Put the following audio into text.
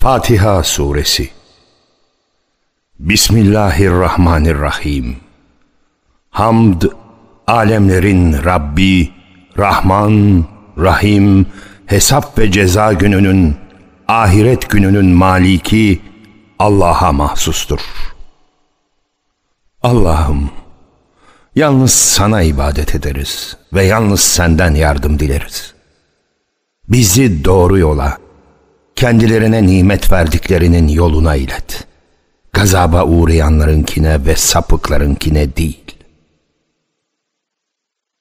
Fatiha Suresi Bismillahirrahmanirrahim Hamd, alemlerin Rabbi, Rahman, Rahim, hesap ve ceza gününün, ahiret gününün maliki Allah'a mahsustur. Allah'ım, yalnız sana ibadet ederiz ve yalnız senden yardım dileriz. Bizi doğru yola, kendilerine nimet verdiklerinin yoluna ilet. Gazaba uğrayanlarınkine ve sapıklarınkine değil.